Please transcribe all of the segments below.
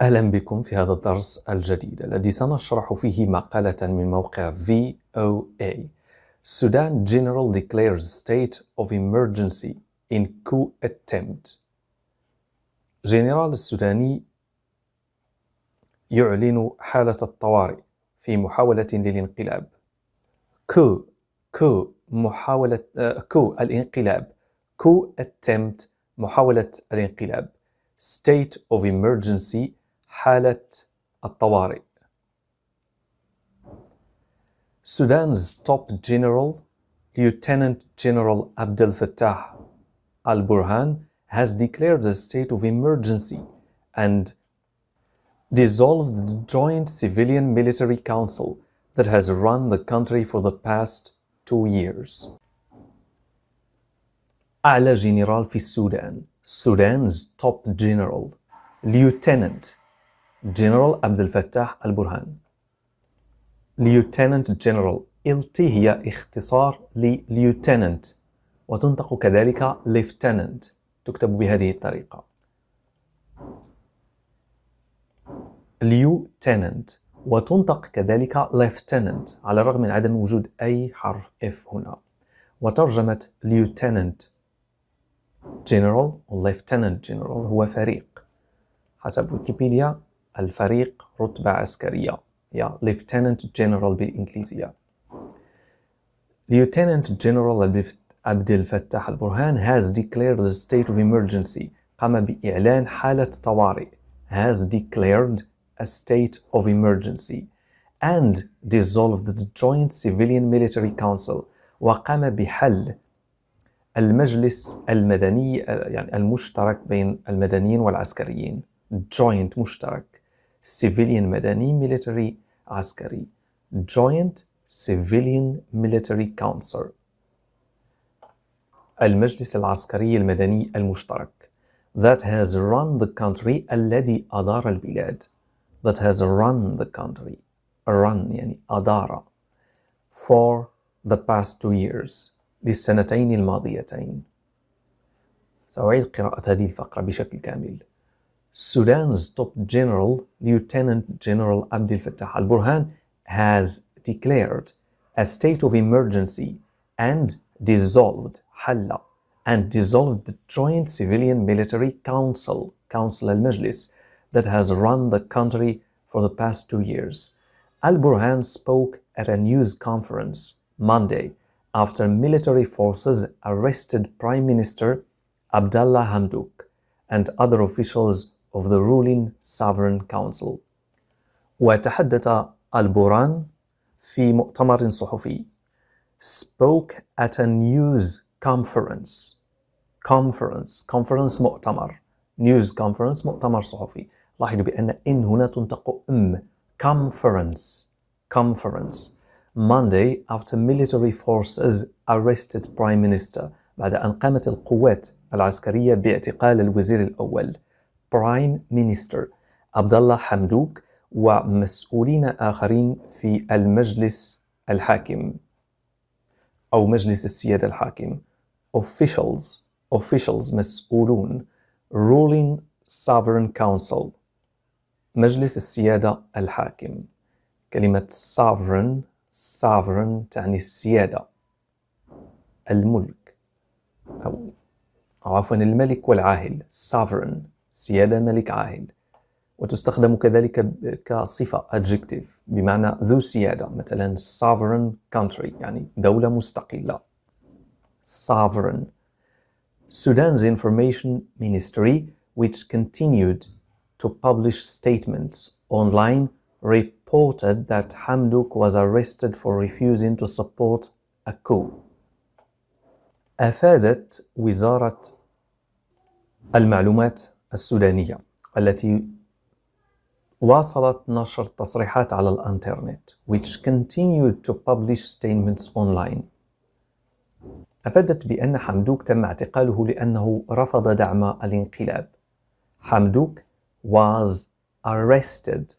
اهلا بكم في هذا الدرس الجديد الذي سنشرح فيه مقالة من موقع VOA Sudan General declares state of emergency in coup attempt جنرال السوداني يعلن حالة الطوارئ في محاولة للانقلاب كو كو محاولة كو آه، الانقلاب كو attempt محاولة الانقلاب state of emergency حالة الطوارئ. Sudan's top general, Lieutenant General Abdel Fattah al-Burhan, has declared a state of emergency and dissolved the joint civilian military council that has run the country for the past two years. أعلى جنرال في السودان Sudan's top general Lieutenant جنرال عبد الفتاح البرهان ليوتيننت جنرال التي هي اختصار لليوتيننت وتنطق كذلك ليفتيننت تكتب بهذه الطريقة ليوتيننت وتنطق كذلك ليفتيننت على الرغم من عدم وجود أي حرف F هنا وترجمة ليوتيننت جنرال وليفتيننت جنرال هو فريق حسب ويكيبيديا الفريق رتبة عسكرية يا Lieutenant General بالإنجليزية Lieutenant General عبد الفتاح البرهان has declared the state of emergency قام بإعلان حالة طوارئ has declared a state of emergency and dissolved the Joint Civilian Military Council وقام بحل المجلس المدني يعني المشترك بين المدنيين والعسكريين joint مشترك civilian مدني military عسكري joint civilian military council المجلس العسكري المدني المشترك that has run the country الذي أدار البلاد that has run the country run يعني أدار for the past two years للسنتين الماضيتين سأعيد قراءة هذه الفقرة بشكل كامل Sudan's top general, Lieutenant General Abdel Fattah al-Burhan, has declared a state of emergency and dissolved Halla and dissolved the joint civilian military council, Council al-Majlis, that has run the country for the past two years. Al-Burhan spoke at a news conference Monday after military forces arrested Prime Minister Abdallah Hamdok and other officials of the ruling sovereign council وتحدث البوران في مؤتمر صحفي spoke at a news conference conference conference مؤتمر news conference مؤتمر صحفي لاحظوا بأن إن هنا تنطق أم conference conference Monday after military forces arrested prime minister بعد أن قامت القوات العسكرية باعتقال الوزير الأول برايم مينستر عبد الله حمدوك ومسؤولين آخرين في المجلس الحاكم أو مجلس السيادة الحاكم officials officials مسؤولون ruling sovereign council مجلس السيادة الحاكم كلمة sovereign sovereign تعني السيادة الملك أو عفوا الملك والعاهل sovereign سيادة ملك عاهد وتستخدم كذلك كصفة adjective بمعنى ذو سيادة مثلا sovereign country يعني دولة مستقلة sovereign Sudan's information ministry which continued to publish statements online reported that Hamdouk was arrested for refusing to support a coup. أفادت وزارة المعلومات السودانية التي واصلت نشر تصريحات على الانترنت which continued to publish statements online أفادت بأن حمدوك تم اعتقاله لأنه رفض دعم الانقلاب حمدوك was arrested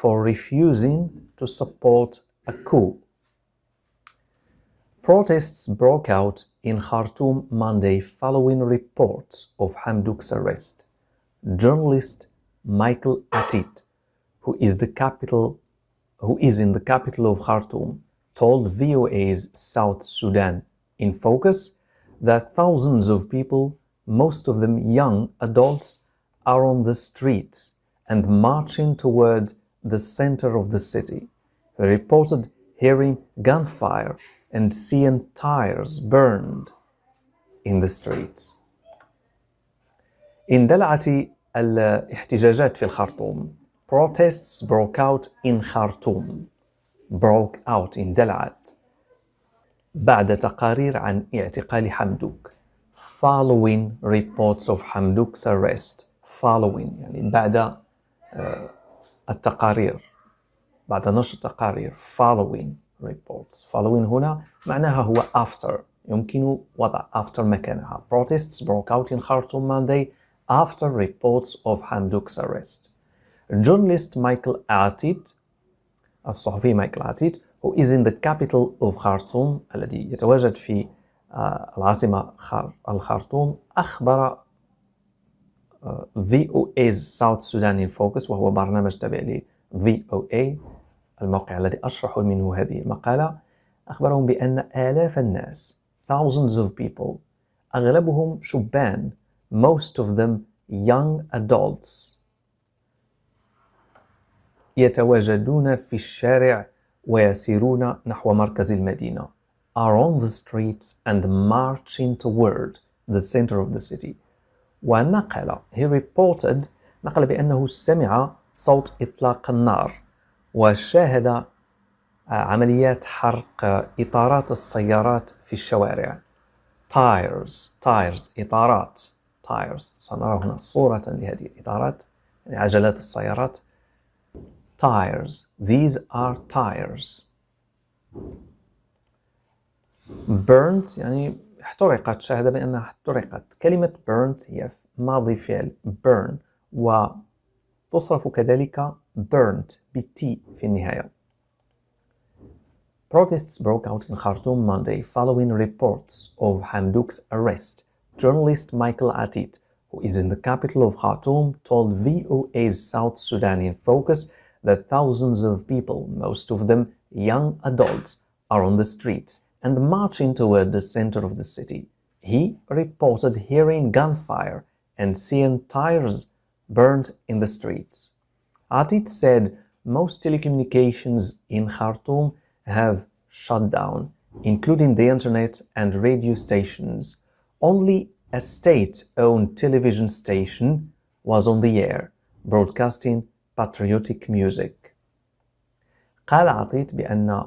for refusing to support a coup Protests broke out in Khartoum Monday following reports of Hamdouk's arrest journalist Michael Atit, who is the capital, who is in the capital of Khartoum, told VOA's South Sudan in focus that thousands of people, most of them young adults, are on the streets and marching toward the center of the city. He reported hearing gunfire and seeing tires burned in the streets. In Dalati, الاحتجاجات في الخرطوم protests broke out in Khartoum broke out اندلعت بعد تقارير عن اعتقال حمدوك following reports of حمدوك's arrest following يعني بعد التقارير بعد نشر التقارير following reports following هنا معناها هو after يمكن وضع after مكانها protests broke out in Khartoum Monday after reports of Handuk's arrest. Journalist Michael Atit, الصحفي مايكل عتيد, who is in the capital of Khartoum الذي يتواجد في العاصمة الخرطوم أخبر VOA's South Sudan in Focus وهو برنامج تابع ل VOA الموقع الذي أشرح منه هذه المقالة أخبرهم بأن آلاف الناس thousands of people أغلبهم شبان most of them young adults. يتواجدون في الشارع ويسيرون نحو مركز المدينة are on the streets and marching toward the center of the city. ونقل he reported نقل بأنه سمع صوت إطلاق النار وشاهد عمليات حرق إطارات السيارات في الشوارع tires tires إطارات تايرز سنرى هنا صورة لهذه الإطارات يعني عجلات السيارات tires these are tires burnt يعني احترقت شاهد بأنها احترقت كلمة burnt هي ماضي فعل burn وتصرف كذلك burnt بالتي في النهاية Protests broke out in Khartoum Monday following reports of Hamdouk's arrest journalist Michael Atit, who is in the capital of Khartoum, told VOA's South Sudanian Focus that thousands of people, most of them young adults, are on the streets and marching toward the center of the city. He reported hearing gunfire and seeing tires burned in the streets. Atit said most telecommunications in Khartoum have shut down, including the internet and radio stations. only a state owned television station was on the air, broadcasting patriotic music. قال عطيت بأن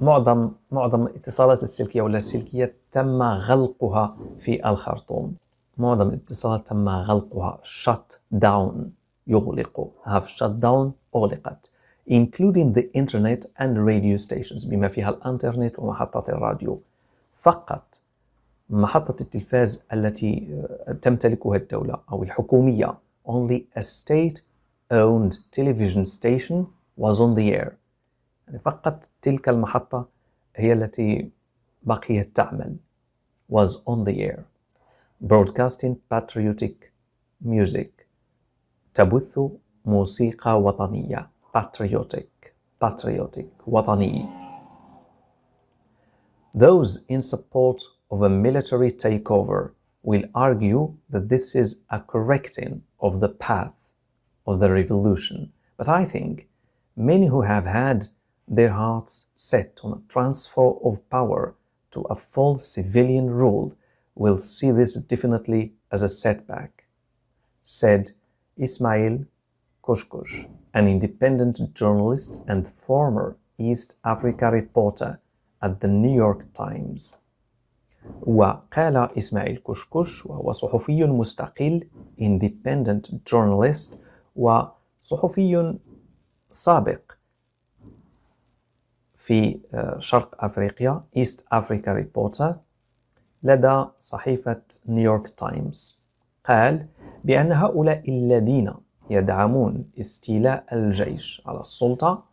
معظم معظم الاتصالات السلكية واللاسلكية تم غلقها في الخرطوم. معظم الاتصالات تم غلقها shut down يغلق have shut down أغلقت including the internet and radio stations بما فيها الانترنت ومحطات الراديو فقط محطة التلفاز التي تمتلكها الدولة أو الحكومية only a state-owned television station was on the air يعني فقط تلك المحطة هي التي بقيت تعمل was on the air broadcasting patriotic music تبث موسيقى وطنية patriotic patriotic وطني those in support of a military takeover will argue that this is a correcting of the path of the revolution. But I think many who have had their hearts set on a transfer of power to a full civilian rule will see this definitely as a setback, said Ismail Koshkosh, an independent journalist and former East Africa reporter at the New York Times. وقال إسماعيل كشكش وهو صحفي مستقل independent journalist وصحفي سابق في آه، شرق أفريقيا East Africa Reporter لدى صحيفة نيويورك تايمز قال بأن هؤلاء الذين يدعمون استيلاء الجيش على السلطة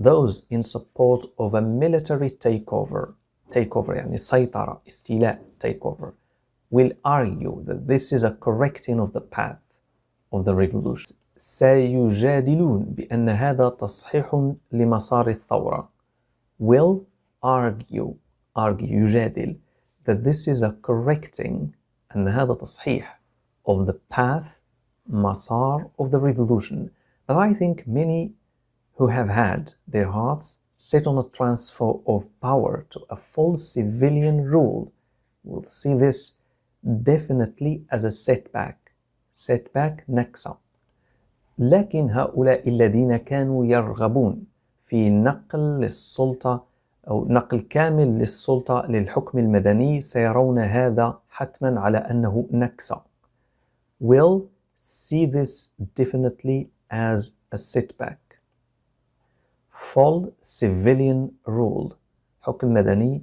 those in support of a military takeover take over يعني سيطرة استيلاء take over will argue that this is a correcting of the path of the revolution سيجادلون بأن هذا تصحيح لمسار الثورة will argue argue يجادل that this is a correcting أن هذا تصحيح of the path مسار of the revolution but I think many who have had their hearts set on a transfer of power to a false civilian rule will see this definitely as a setback setback نكسة لكن هؤلاء الذين كانوا يرغبون في نقل السلطة أو نقل كامل للسلطة للحكم المدني سيرون هذا حتما على أنه نكسة will see this definitely as a setback full civilian rule حكم مدني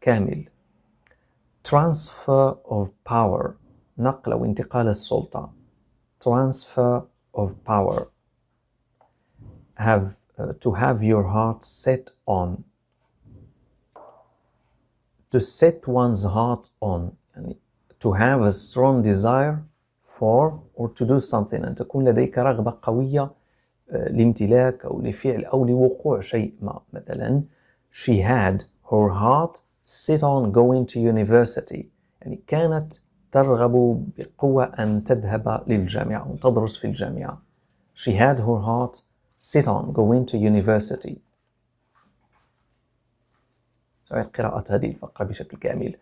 كامل transfer of power نقل وانتقال السلطة transfer of power have uh, to have your heart set on to set one's heart on يعني to have a strong desire for or to do something أن تكون لديك رغبة قوية لامتلاك أو لفعل أو لوقوع شيء ما مثلا she had her heart set on going to university يعني كانت ترغب بقوة أن تذهب للجامعة أو تدرس في الجامعة she had her heart set on going to university سأعيد قراءة هذه الفقرة بشكل كامل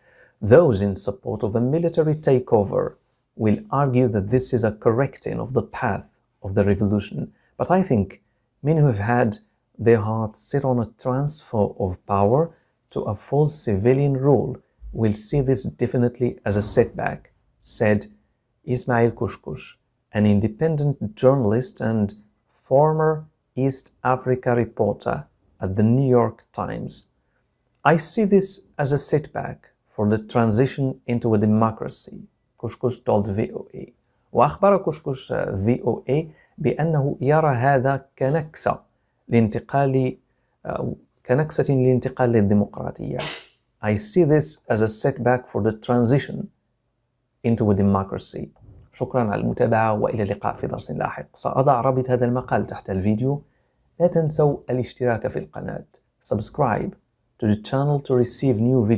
Those in support of a military takeover will argue that this is a correcting of the path of the revolution But I think many who have had their hearts set on a transfer of power to a full civilian rule will see this definitely as a setback, said Ismail Kushkush, an independent journalist and former East Africa reporter at the New York Times. I see this as a setback for the transition into a democracy, Kushkush told VOA. وأخبر كشكش VOA بأنه يرى هذا كنكسة لانتقال آه، كنكسة لانتقال للديمقراطية. I see this as a setback for the transition into a democracy. شكرا على المتابعة وإلى اللقاء في درس لاحق. سأضع رابط هذا المقال تحت الفيديو. لا تنسوا الاشتراك في القناة. Subscribe to the channel to receive new videos.